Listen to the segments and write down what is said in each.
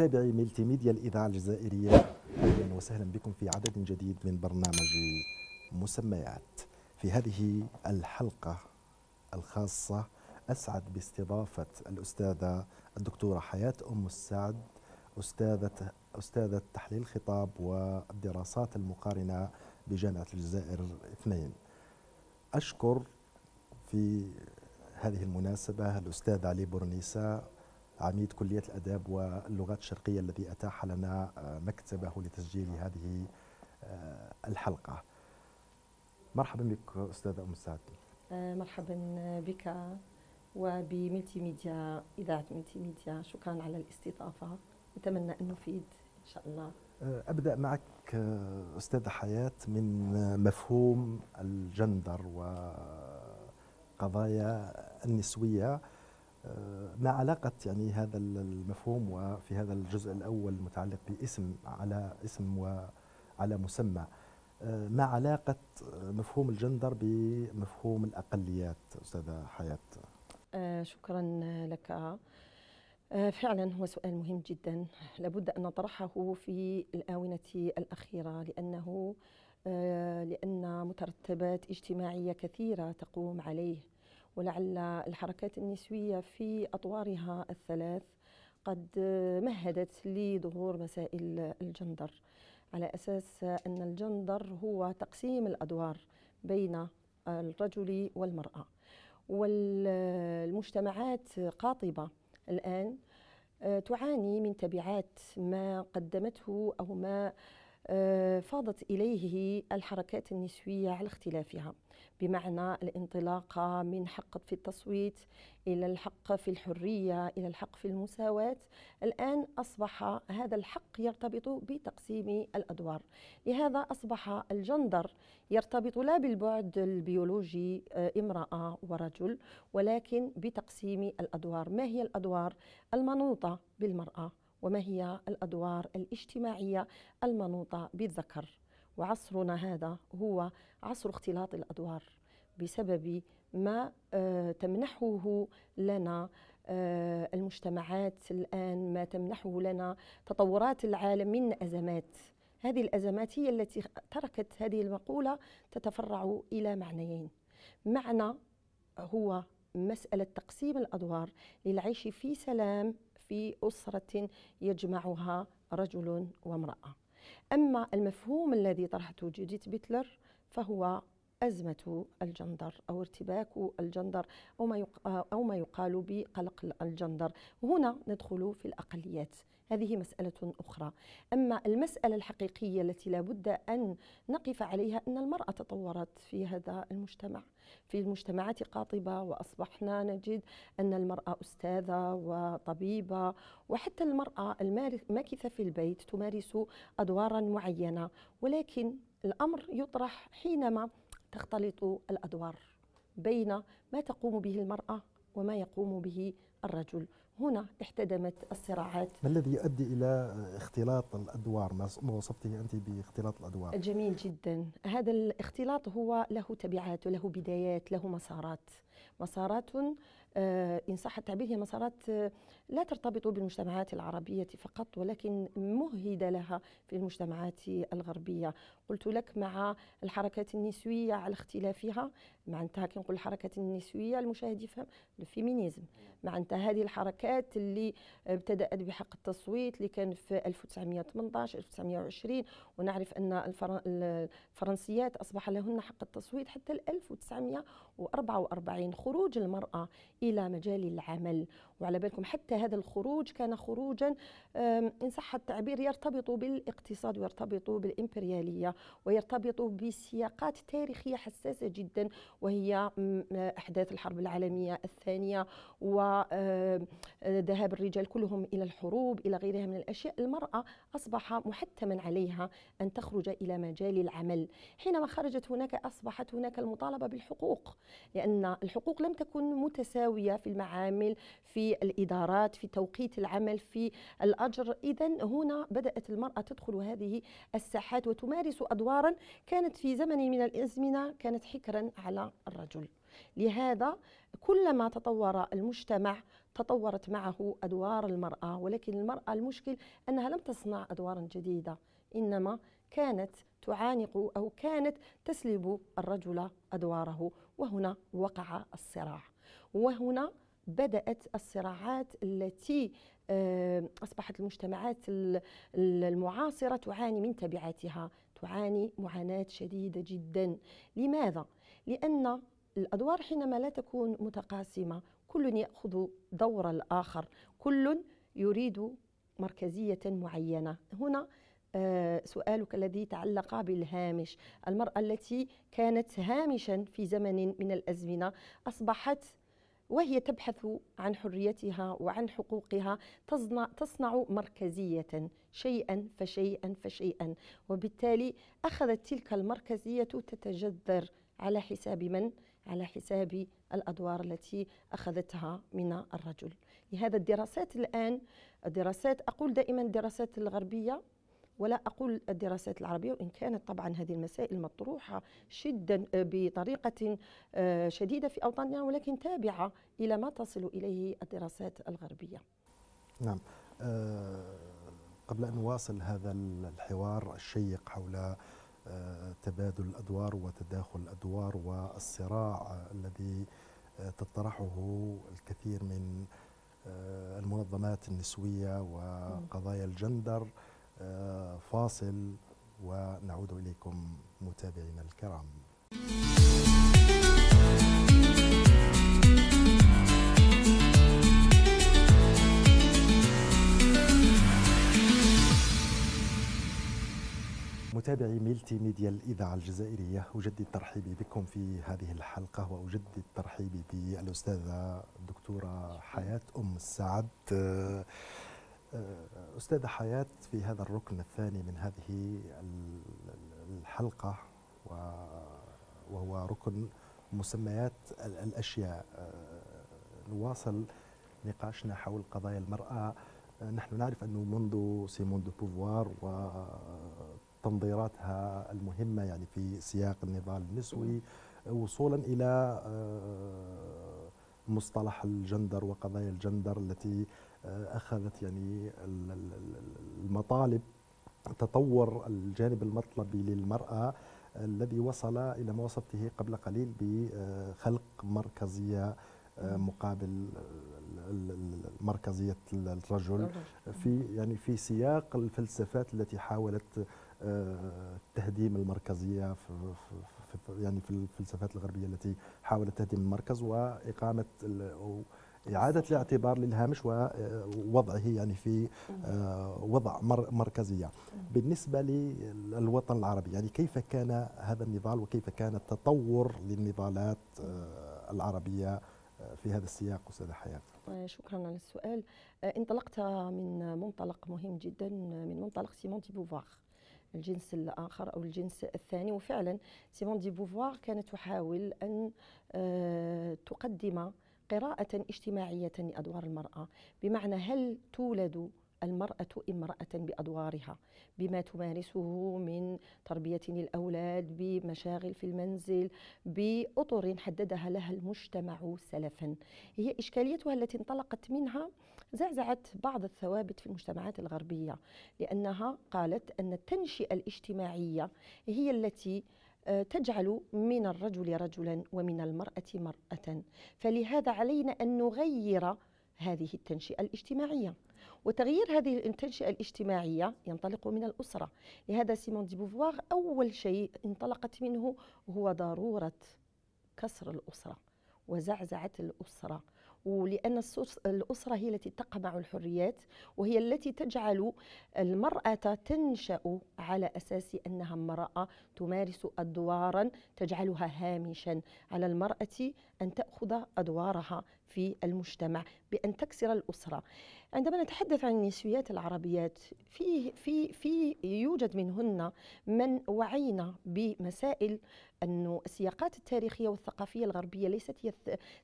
متابعي ملتي ميديا الإذاعة الجزائرية أهلا وسهلا بكم في عدد جديد من برنامج مسميات في هذه الحلقة الخاصة أسعد باستضافة الأستاذة الدكتورة حياة أم السعد أستاذة أستاذة تحليل الخطاب والدراسات المقارنة بجامعة الجزائر اثنين أشكر في هذه المناسبة الأستاذ علي بورنيسا عميد كلية الأداب واللغات الشرقية الذي أتاح لنا آه، مكتبه لتسجيل هذه آه، الحلقة مرحبا بك أستاذة أم سعد آه، مرحبا بك وبملتي ميديا إذاعة ملتي ميديا شكرا على الاستضافة نتمنى أن نفيد إن شاء الله أبدأ معك أستاذة حياة من مفهوم الجندر وقضايا النسوية آه، ما علاقة يعني هذا المفهوم وفي هذا الجزء الأول المتعلق باسم على اسم وعلى مسمى آه، ما علاقة مفهوم الجندر بمفهوم الأقليات أستاذة حياة آه، شكرا لك فعلا هو سؤال مهم جدا لابد أن نطرحه في الآونة الأخيرة لأنه لأن مترتبات اجتماعية كثيرة تقوم عليه ولعل الحركات النسوية في أطوارها الثلاث قد مهدت لظهور مسائل الجندر على أساس أن الجندر هو تقسيم الأدوار بين الرجل والمرأة والمجتمعات قاطبة الآن آه، تعاني من تبعات ما قدمته أو ما آه، فاضت إليه الحركات النسوية على اختلافها بمعنى الانطلاقة من حق في التصويت إلى الحق في الحرية إلى الحق في المساواة الآن أصبح هذا الحق يرتبط بتقسيم الأدوار لهذا أصبح الجندر يرتبط لا بالبعد البيولوجي آه، امرأة ورجل ولكن بتقسيم الأدوار ما هي الأدوار المنوطة بالمرأة وما هي الادوار الاجتماعيه المنوطه بالذكر وعصرنا هذا هو عصر اختلاط الادوار بسبب ما آه، تمنحه لنا آه، المجتمعات الان ما تمنحه لنا تطورات العالم من ازمات هذه الازمات هي التي تركت هذه المقوله تتفرع الى معنيين معنى هو مساله تقسيم الادوار للعيش في سلام في أسرة يجمعها رجل وامرأة أما المفهوم الذي طرحته جudith بيتلر فهو أزمة الجندر أو ارتباك الجندر أو ما أو ما يقال بقلق الجندر هنا ندخل في الأقليات هذه مسألة أخرى أما المسألة الحقيقية التي لابد أن نقف عليها أن المرأة تطورت في هذا المجتمع في المجتمعات قاطبة وأصبحنا نجد أن المرأة أستاذة وطبيبة وحتى المرأة الماكثة في البيت تمارس أدوارا معينة ولكن الأمر يطرح حينما تختلط الادوار بين ما تقوم به المراه وما يقوم به الرجل هنا احتدمت الصراعات ما الذي يؤدي الى اختلاط الادوار ما وصفته انت باختلاط الادوار جميل جدا هذا الاختلاط هو له تبعات وله بدايات له مسارات مسارات آه، ان صح التعبير هي مسارات آه، لا ترتبط بالمجتمعات العربيه فقط ولكن مهد لها في المجتمعات الغربيه قلت لك مع الحركات النسويه على اختلافها معناتها كي نقول الحركات النسويه المشاهد يفهم الفيمينيزم معناتها هذه الحركات اللي ابتدات بحق التصويت اللي كان في 1918 1920 ونعرف ان الفرنسيات اصبح لهن حق التصويت حتى 1944 خروج المراه الى مجال العمل وعلى بالكم حتى هذا الخروج كان خروجا إن صح التعبير يرتبط بالاقتصاد ويرتبط بالإمبريالية ويرتبط بسياقات تاريخية حساسة جدا وهي أحداث الحرب العالمية الثانية وذهاب الرجال كلهم إلى الحروب إلى غيرها من الأشياء المرأة أصبح محتما عليها أن تخرج إلى مجال العمل حينما خرجت هناك أصبحت هناك المطالبة بالحقوق لأن الحقوق لم تكن متساوية في المعامل في في الادارات في توقيت العمل في الاجر اذا هنا بدات المراه تدخل هذه الساحات وتمارس ادوارا كانت في زمن من الازمنه كانت حكرا على الرجل لهذا كلما تطور المجتمع تطورت معه ادوار المراه ولكن المراه المشكل انها لم تصنع ادوارا جديده انما كانت تعانق او كانت تسلب الرجل ادواره وهنا وقع الصراع وهنا بدأت الصراعات التي آه، أصبحت المجتمعات المعاصرة تعاني من تبعاتها تعاني معاناة شديدة جدا لماذا؟ لأن الأدوار حينما لا تكون متقاسمة كل يأخذ دور الآخر كل يريد مركزية معينة هنا آه، سؤالك الذي تعلق بالهامش المرأة التي كانت هامشا في زمن من الأزمنة أصبحت وهي تبحث عن حريتها وعن حقوقها تصنع, تصنع مركزية شيئا فشيئا فشيئا وبالتالي أخذت تلك المركزية تتجذر على حساب من؟ على حساب الأدوار التي أخذتها من الرجل لهذا الدراسات الآن دراسات أقول دائما الدراسات الغربية ولا أقول الدراسات العربية وإن كانت طبعا هذه المسائل مطروحة شدا آه، بطريقة آه، شديدة في أوطاننا ولكن تابعة إلى ما تصل إليه الدراسات الغربية نعم آه، قبل أن نواصل هذا الحوار الشيق حول تبادل الأدوار وتداخل الأدوار والصراع الذي تطرحه الكثير من المنظمات النسوية وقضايا الجندر فاصل ونعود اليكم متابعينا الكرام متابعي ميلتي ميديا الإذاعة الجزائرية أجدد ترحيبي بكم في هذه الحلقة وأجدد ترحيبي بالأستاذة الدكتورة حياة أم السعد أستاذة حياة في هذا الركن الثاني من هذه الحلقة وهو ركن مسميات الأشياء آه، نواصل نقاشنا حول قضايا المرأة آه، نحن نعرف أنه منذ سيمون دو بوفوار وتنظيراتها المهمة يعني في سياق النضال النسوي وصولا إلى آه، مصطلح الجندر وقضايا الجندر التي آه، اخذت يعني المطالب تطور الجانب المطلبي للمراه الذي وصل الى ما وصفته قبل قليل بخلق مركزيه آه، مقابل مركزيه الرجل في يعني في سياق الفلسفات التي حاولت آه، تهديم المركزيه في يعني في الفلسفات الغربيه التي حاولت تهديم المركز واقامه إعادة الاعتبار للهامش ووضعه يعني في آه، وضع مركزية بالنسبة للوطن العربي يعني كيف كان هذا النضال وكيف كان التطور للنضالات آه، العربية آه، في هذا السياق أستاذة حياة شكرا على السؤال انطلقت من منطلق مهم جدا من منطلق سيمون دي بوفوار الجنس الآخر أو الجنس الثاني وفعلا سيمون دي بوفوار كانت تحاول أن تقدم قراءة اجتماعية لأدوار المرأة بمعنى هل تولد المرأة امرأة بأدوارها بما تمارسه من تربية للأولاد بمشاغل في المنزل بأطر حددها لها المجتمع سلفا هي إشكاليتها التي انطلقت منها زعزعت بعض الثوابت في المجتمعات الغربية لأنها قالت أن التنشئة الاجتماعية هي التي تجعل من الرجل رجلا ومن المرأة مرأة فلهذا علينا أن نغير هذه التنشئة الاجتماعية وتغيير هذه التنشئة الاجتماعية ينطلق من الأسرة لهذا سيمون دي بوفوار أول شيء انطلقت منه هو ضرورة كسر الأسرة وزعزعة الأسرة ولأن الأسرة هي التي تقمع الحريات وهي التي تجعل المرأة تنشأ على أساس أنها امرأة تمارس أدوارا تجعلها هامشا على المرأة أن تأخذ أدوارها في المجتمع بأن تكسر الأسرة عندما نتحدث عن النسويات العربيات في في في يوجد منهن من وعينا بمسائل أن السياقات التاريخية والثقافية الغربية ليست هي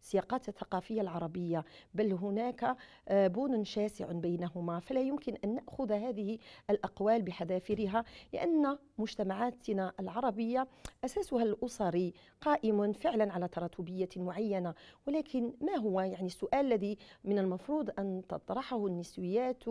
السياقات الثقافية العربية بل هناك آه، بون شاسع بينهما فلا يمكن أن نأخذ هذه الأقوال بحذافيرها لأن مجتمعاتنا العربية أساسها الأسري قائم فعلا على تراتبية معينة ولكن ما هو يعني السؤال الذي من المفروض أن تطرحه أصبحوا النسويات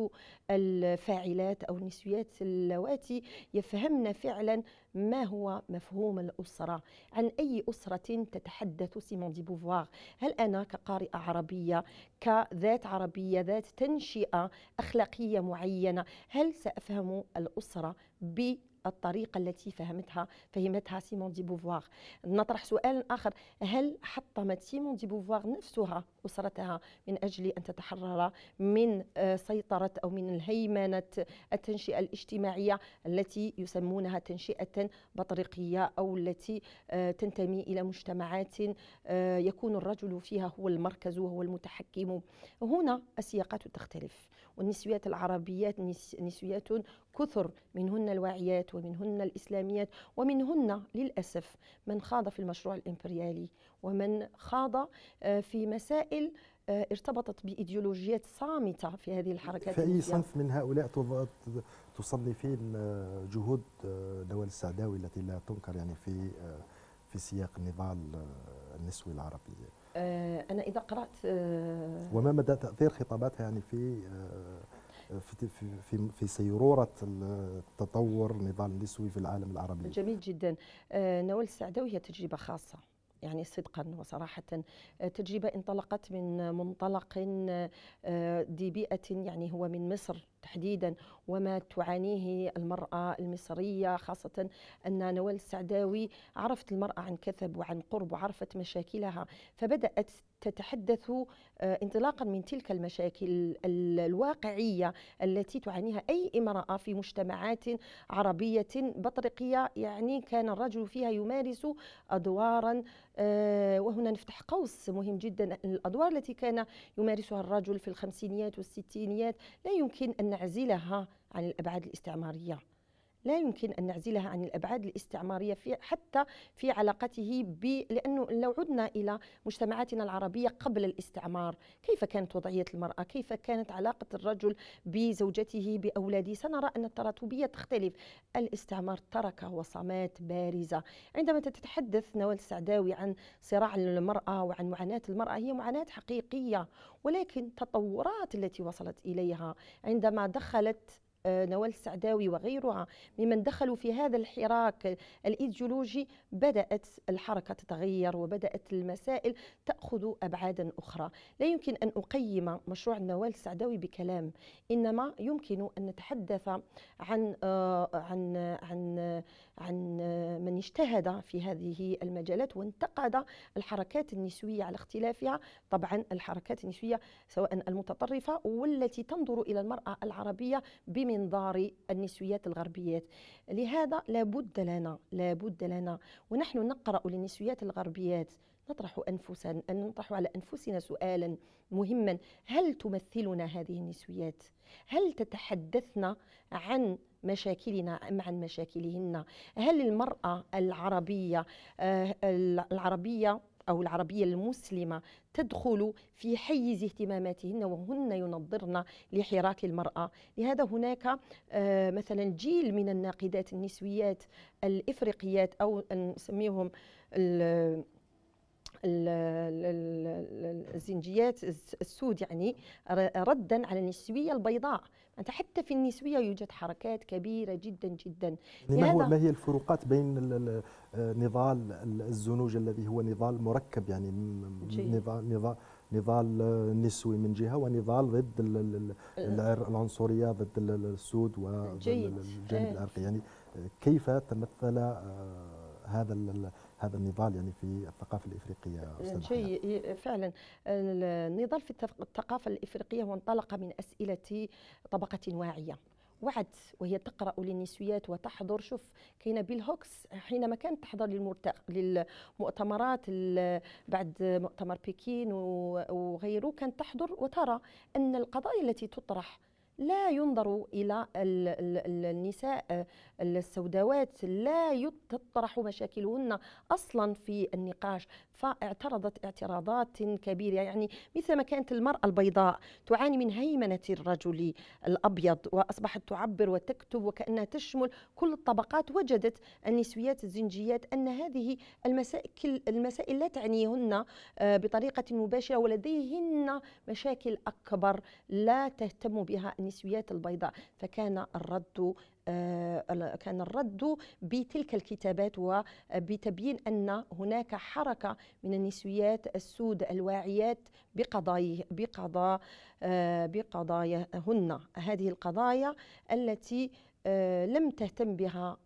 الفاعلات أو النسويات اللواتي يفهمن فعلا ما هو مفهوم الأسرة عن أي أسرة تتحدث سيمون دي بوفوار هل أنا كقارئة عربية كذات عربية ذات تنشئة أخلاقية معينة هل سأفهم الأسرة ب الطريقه التي فهمتها فهمتها سيمون دي بوفوار نطرح سؤال اخر هل حطمت سيمون دي بوفوار نفسها اسرتها من اجل ان تتحرر من آه، سيطره او من الهيمنه التنشئه الاجتماعيه التي يسمونها تنشئه بطريقيه او التي آه، تنتمي الى مجتمعات آه، يكون الرجل فيها هو المركز وهو المتحكم هنا السياقات تختلف والنسويات العربيات نسويات كثر منهن الواعيات ومنهن الإسلاميات ومنهن للأسف من خاض في المشروع الإمبريالي ومن خاض آه، في مسائل آه، ارتبطت بإيديولوجيات صامتة في هذه الحركات في اي صنف من هؤلاء تصنفين آه، جهود نوال السعداوي التي لا تنكر يعني في في سياق النضال آه، النسوي العربي آه، أنا إذا قرأت آه، وما مدى تأثير خطاباتها يعني في في في في سيروره التطور النضال النسوي في العالم العربي جميل جدا نوال السعدوي هي تجربه خاصه يعني صدقا وصراحة تجربة انطلقت من منطلق ذي بيئة يعني هو من مصر تحديدا وما تعانيه المرأة المصرية خاصة أن نوال السعداوي عرفت المرأة عن كثب وعن قرب وعرفت مشاكلها فبدأت تتحدث آه، انطلاقا من تلك المشاكل الواقعية التي تعانيها أي امرأة في مجتمعات عربية بطريقية يعني كان الرجل فيها يمارس أدوارا آه، وهنا نفتح قوس مهم جدا الأدوار التي كان يمارسها الرجل في الخمسينيات والستينيات لا يمكن أن نعزلها عن الأبعاد الاستعمارية لا يمكن أن نعزلها عن الأبعاد الاستعمارية في حتى في علاقته ب لأنه لو عدنا إلى مجتمعاتنا العربية قبل الاستعمار كيف كانت وضعية المرأة كيف كانت علاقة الرجل بزوجته بأولاده سنرى أن التراتبية تختلف الاستعمار ترك وصمات بارزة عندما تتحدث نوال السعداوي عن صراع المرأة وعن معاناة المرأة هي معاناة حقيقية ولكن التطورات التي وصلت إليها عندما دخلت آه، نوال السعداوي وغيرها ممن دخلوا في هذا الحراك الايديولوجي بدات الحركه تتغير وبدات المسائل تاخذ ابعادا اخرى لا يمكن ان اقيم مشروع نوال السعداوي بكلام انما يمكن ان نتحدث عن آه، عن عن عن من اجتهد في هذه المجالات وانتقد الحركات النسويه على اختلافها طبعا الحركات النسويه سواء المتطرفه والتي تنظر الى المراه العربيه بمن منظار النسويات الغربيات لهذا لابد لنا لابد لنا ونحن نقرأ للنسويات الغربيات نطرح أنفسنا نطرح على أنفسنا سؤالا مهما هل تمثلنا هذه النسويات هل تتحدثنا عن مشاكلنا أم عن مشاكلهن هل المرأة العربية آه، العربية أو العربية المسلمة تدخل في حيز اهتماماتهن وهن ينظرن لحراك المرأة لهذا هناك آه، مثلا جيل من الناقدات النسويات الإفريقيات أو نسميهم الزنجيات السود يعني ردا على النسويه البيضاء انت حتى في النسويه يوجد حركات كبيره جدا جدا يعني ما, هو ما هي الفروقات بين آه، نضال الزنوج الذي هو نضال مركب يعني نضال نضال نضال نسوي من جهه ونضال ضد آه. العنصريه ضد السود والجانب العرقي آه. يعني كيف تمثل هذا هذا النضال يعني في الثقافه الافريقيه يعني شيء فعلا النضال في الثقافه الافريقيه وانطلق من اسئله طبقه واعيه وعد وهي تقرا للنسويات وتحضر شوف كاينه بيل هوكس حينما كانت تحضر للمؤتمرات بعد مؤتمر بكين وغيره كانت تحضر وترى ان القضايا التي تطرح لا ينظر الى النساء آه، السوداوات لا تطرح مشاكلهن اصلا في النقاش فاعترضت اعتراضات كبيره يعني مثل ما كانت المراه البيضاء تعاني من هيمنه الرجل الابيض واصبحت تعبر وتكتب وكانها تشمل كل الطبقات وجدت النسويات الزنجيات ان هذه المسائل المسائل لا تعنيهن آه، بطريقه مباشره ولديهن مشاكل اكبر لا تهتم بها النسويات البيضاء فكان الرد آه، كان الرد بتلك الكتابات وبتبيين ان هناك حركه من النسويات السود الواعيات بقضايا آه، بقضاياهن هذه القضايا التي آه، لم تهتم بها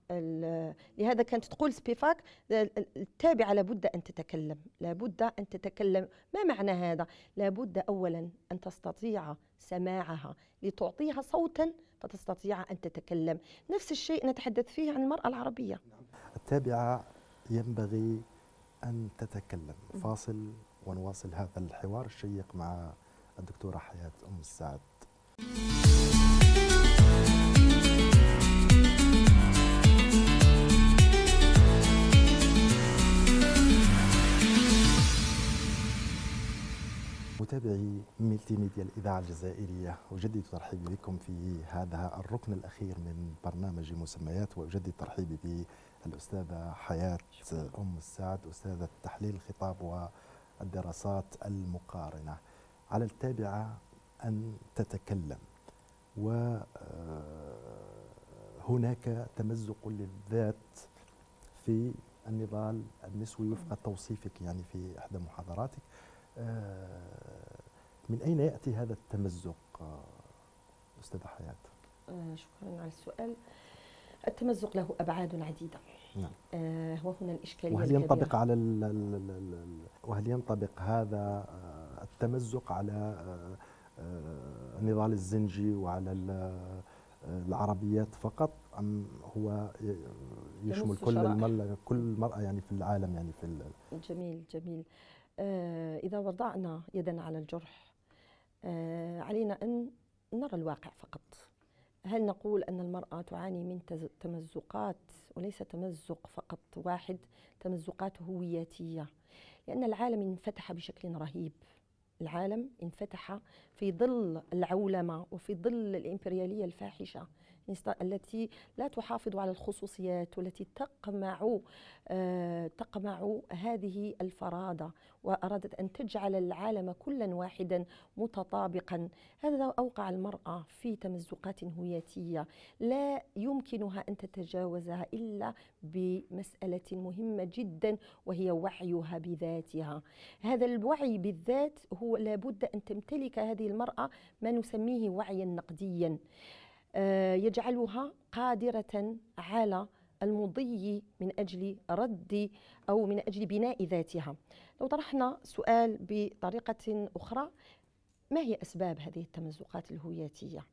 لهذا كانت تقول سبيفاك التابعة لابد أن تتكلم لابد أن تتكلم ما معنى هذا؟ لابد أولا أن تستطيع سماعها لتعطيها صوتا فتستطيع أن تتكلم نفس الشيء نتحدث فيه عن المرأة العربية التابعة ينبغي أن تتكلم فاصل ونواصل هذا الحوار الشيق مع الدكتورة حياة أم السعد متابعي ملتي ميديا الإذاعة الجزائرية أجدد ترحيبي بكم في هذا الركن الأخير من برنامج مسميات وأجدد ترحيبي بالأستاذة حياة أم السعد أستاذة تحليل الخطاب والدراسات المقارنة على التابعة أن تتكلم وهناك آه، تمزق للذات في النضال النسوي وفق توصيفك يعني في إحدى محاضراتك آه، من أين يأتي هذا التمزق آه، أستاذة حياة؟ آه، شكرا على السؤال التمزق له أبعاد عديدة نعم. وهنا الإشكالية وهل ينطبق على على الـ الـ الـ الـ وهل ينطبق هذا التمزق على النضال الزنجي وعلى العربيات فقط أم هو يشمل كل المرأة كل مرأة يعني في العالم يعني في جميل جميل آه، إذا وضعنا يدنا على الجرح آه، علينا أن نرى الواقع فقط هل نقول أن المرأة تعاني من تمزقات وليس تمزق فقط واحد تمزقات هوياتية لأن العالم انفتح بشكل رهيب العالم انفتح في ظل العولمة وفي ظل الإمبريالية الفاحشة التي لا تحافظ على الخصوصيات والتي تقمع آه، تقمع هذه الفرادة وأرادت أن تجعل العالم كلا واحدا متطابقا هذا أوقع المرأة في تمزقات هوياتية لا يمكنها أن تتجاوزها إلا بمسألة مهمة جدا وهي وعيها بذاتها هذا الوعي بالذات هو لابد أن تمتلك هذه المرأة ما نسميه وعيا نقديا آه، يجعلها قادرة على المضي من أجل رد أو من أجل بناء ذاتها لو طرحنا سؤال بطريقة أخرى ما هي أسباب هذه التمزقات الهوياتية؟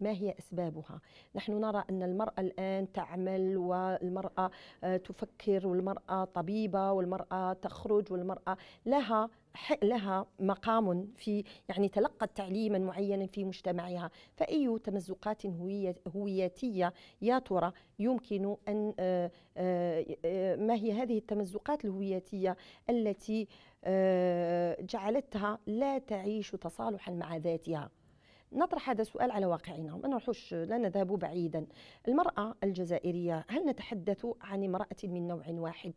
ما هي اسبابها؟ نحن نرى ان المراه الان تعمل والمراه آه، تفكر والمراه طبيبه والمراه تخرج والمراه لها لها مقام في يعني تلقت تعليما معينا في مجتمعها فأي تمزقات هوياتية يا ترى يمكن أن آه، آه، آه، ما هي هذه التمزقات الهوياتية التي جعلتها لا تعيش تصالحا مع ذاتها نطرح هذا السؤال على واقعنا ما نروحوش لا نذهب بعيدا المرأة الجزائرية هل نتحدث عن امرأة من نوع واحد؟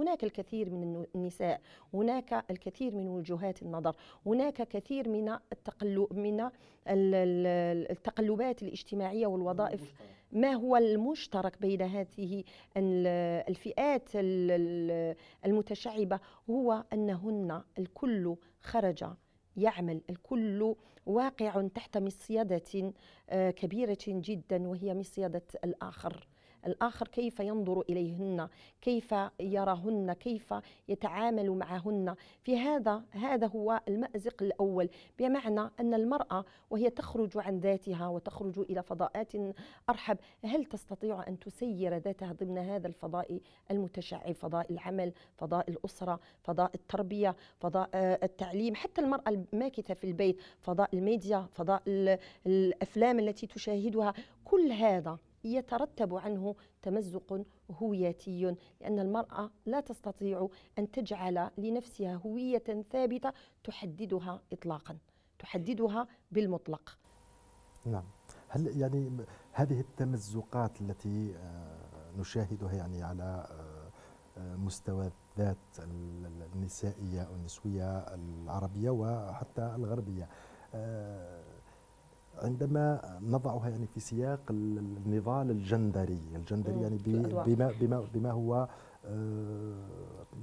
هناك الكثير من النساء هناك الكثير من وجهات النظر هناك كثير من التقلب من التقلبات الاجتماعيه والوظائف ما هو المشترك بين هذه الفئات المتشعبه هو انهن الكل خرج يعمل الكل واقع تحت مصيده آه، كبيره جدا وهي مصيده الاخر الآخر كيف ينظر إليهن كيف يراهن كيف يتعامل معهن في هذا هذا هو المأزق الأول بمعنى أن المرأة وهي تخرج عن ذاتها وتخرج إلى فضاءات أرحب هل تستطيع أن تسير ذاتها ضمن هذا الفضاء المتشعب فضاء العمل فضاء الأسرة فضاء التربية فضاء آه، التعليم حتى المرأة الماكثة في البيت فضاء الميديا فضاء الأفلام التي تشاهدها كل هذا يترتب عنه تمزق هوياتي لأن المرأة لا تستطيع أن تجعل لنفسها هوية ثابتة تحددها إطلاقا تحددها بالمطلق نعم هل يعني هذه التمزقات التي آه، نشاهدها يعني على آه، آه، مستوى الذات النسائية أو النسوية العربية وحتى الغربية عندما نضعها يعني في سياق النضال الجندري الجندري يعني بما, بما, بما هو آه،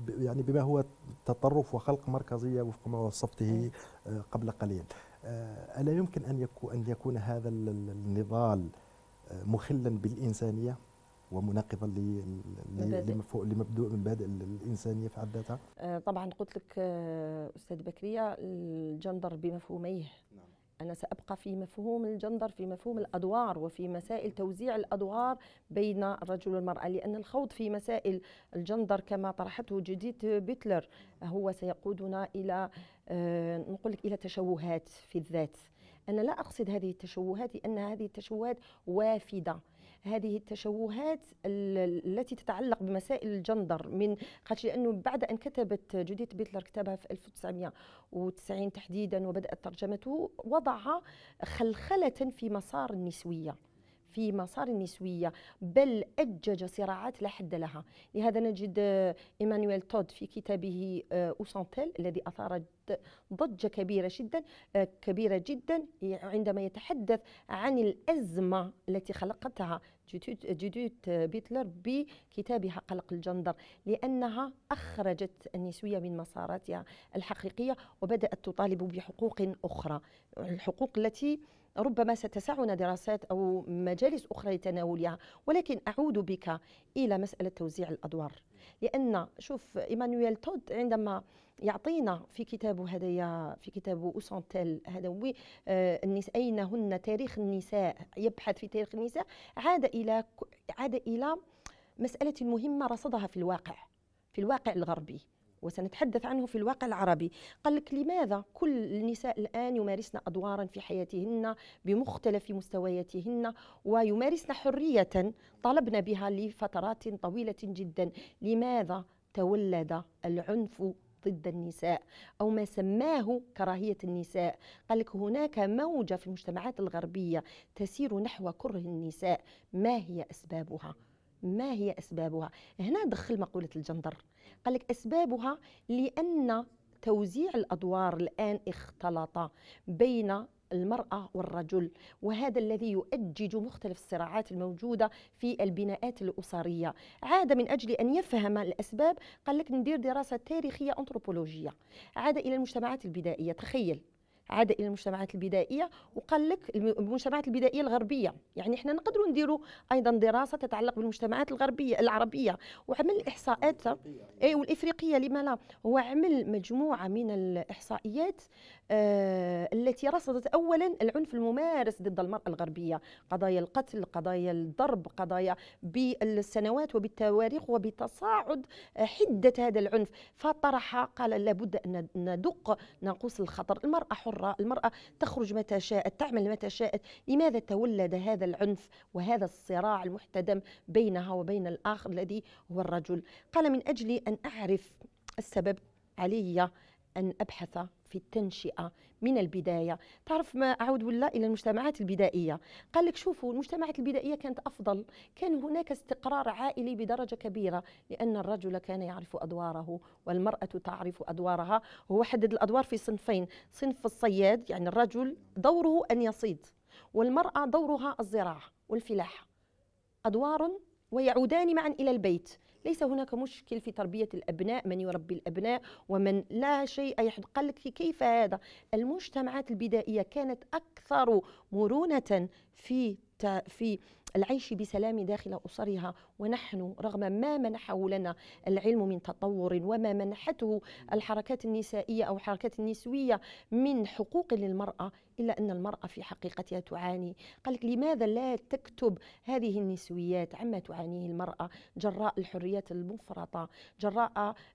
يعني بما هو تطرف وخلق مركزية وفق ما وصفته آه، قبل قليل آه، ألا يمكن أن يكون, أن يكون هذا النضال مخلا بالإنسانية ومناقضا لمبدوء مبادئ الانسانيه في حد ذاتها؟ طبعا قلت لك استاذ بكريه الجندر بمفهوميه نعم. أنا سأبقى في مفهوم الجندر في مفهوم الأدوار وفي مسائل توزيع الأدوار بين الرجل والمرأة لأن الخوض في مسائل الجندر كما طرحته جديد بيتلر هو سيقودنا إلى آه، نقول لك إلى تشوهات في الذات أنا لا أقصد هذه التشوهات لأن هذه التشوهات وافدة هذه التشوهات التي تتعلق بمسائل الجندر من خاطر لانه بعد ان كتبت جوديت بيتلر كتابها في 1990 تحديدا وبدات ترجمته وضع خلخله في مسار النسويه في مسار النسوية بل أجج صراعات لا حد لها لهذا نجد إيمانويل تود في كتابه أوسانتيل آه، الذي أثار ضجة كبيرة جدا آه، كبيرة جدا عندما يتحدث عن الأزمة التي خلقتها جديد بيتلر بكتابها قلق الجندر لأنها أخرجت النسوية من مساراتها الحقيقية وبدأت تطالب بحقوق أخرى الحقوق التي ربما ستسعنا دراسات أو مجالس أخرى لتناولها ولكن أعود بك إلى مسألة توزيع الأدوار لأن شوف إيمانويل تود عندما يعطينا في كتابه هذا في كتابه أوسانتيل هدوي آه، النساء أين هن تاريخ النساء يبحث في تاريخ النساء عاد إلى عاد إلى مسألة مهمة رصدها في الواقع في الواقع الغربي وسنتحدث عنه في الواقع العربي قال لك لماذا كل النساء الآن يمارسن أدوارا في حياتهن بمختلف مستوياتهن ويمارسن حرية طلبنا بها لفترات طويلة جدا لماذا تولد العنف ضد النساء أو ما سماه كراهية النساء قال لك هناك موجة في المجتمعات الغربية تسير نحو كره النساء ما هي أسبابها ما هي أسبابها هنا دخل مقولة الجندر قال لك أسبابها لأن توزيع الأدوار الآن اختلط بين المرأة والرجل وهذا الذي يؤجج مختلف الصراعات الموجودة في البناءات الأسرية عاد من أجل أن يفهم الأسباب قال لك ندير دراسة تاريخية أنثروبولوجية عاد إلى المجتمعات البدائية تخيل عاد الى المجتمعات البدائيه وقال لك المجتمعات البدائيه الغربيه يعني احنا نقدروا نديروا ايضا دراسه تتعلق بالمجتمعات الغربيه العربيه وعمل الاحصاءات اي والافريقيه لما لا هو عمل مجموعه من الاحصائيات آه التي رصدت اولا العنف الممارس ضد المراه الغربيه قضايا القتل قضايا الضرب قضايا بالسنوات وبالتواريخ وبتصاعد آه، حده هذا العنف فطرح قال لابد ان ندق ناقوس الخطر المراه حره حرة المرأة تخرج متى شاءت تعمل متى شاءت لماذا تولد هذا العنف وهذا الصراع المحتدم بينها وبين الآخر الذي هو الرجل قال من أجل أن أعرف السبب علي أن أبحث في التنشئة من البداية تعرف ما أعود ولا إلى المجتمعات البدائية قال لك شوفوا المجتمعات البدائية كانت أفضل كان هناك استقرار عائلي بدرجة كبيرة لأن الرجل كان يعرف أدواره والمرأة تعرف أدوارها هو حدد الأدوار في صنفين صنف الصياد يعني الرجل دوره أن يصيد والمرأة دورها الزراعة والفلاحة أدوار ويعودان معا إلى البيت ليس هناك مشكل في تربية الأبناء من يربي الأبناء ومن لا شيء يحدث قال لك كيف هذا المجتمعات البدائية كانت أكثر مرونة في في العيش بسلام داخل أسرها ونحن رغم ما منحه لنا العلم من تطور وما منحته الحركات النسائية أو الحركات النسوية من حقوق للمرأة إلا أن المرأة في حقيقتها تعاني قال لك لماذا لا تكتب هذه النسويات عما تعانيه المرأة جراء الحريات المفرطة جراء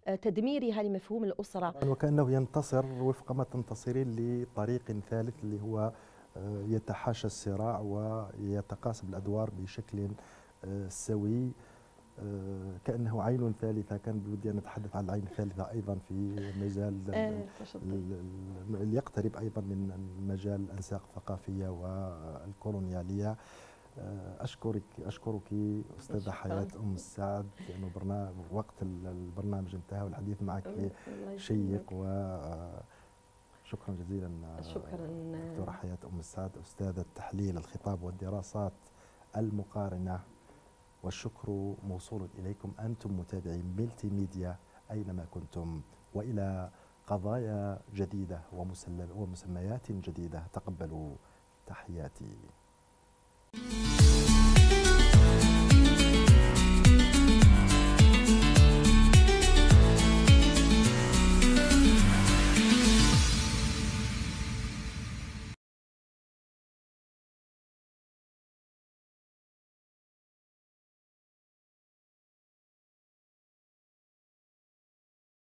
آه، تدميرها لمفهوم الأسرة وكأنه ينتصر وفق ما تنتصرين لطريق ثالث اللي هو آه، يتحاشى الصراع ويتقاسم الأدوار بشكل آه، سوي آه، كانه عين ثالثه كان بودي ان نتحدث عن العين الثالثه ايضا في مجال آه، اللي يقترب ايضا من مجال الانساق الثقافيه والكولونياليه آه، اشكرك اشكرك استاذه حياه ام السعد لانه برنامج وقت البرنامج انتهى والحديث معك شيق و شكرا جزيلا شكرا دكتوره حياه ام السعد استاذه تحليل الخطاب والدراسات المقارنه والشكر موصول إليكم أنتم متابعي ملتي ميديا أينما كنتم وإلى قضايا جديدة ومسميات جديدة تقبلوا تحياتي